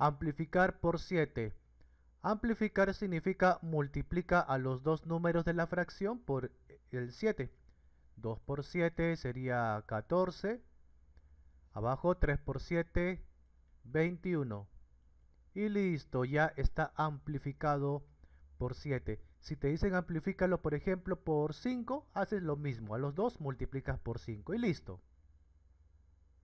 Amplificar por 7. Amplificar significa multiplica a los dos números de la fracción por el 7. 2 por 7 sería 14. Abajo 3 por 7, 21. Y listo, ya está amplificado por 7. Si te dicen amplifícalo, por ejemplo, por 5, haces lo mismo. A los dos multiplicas por 5 y listo.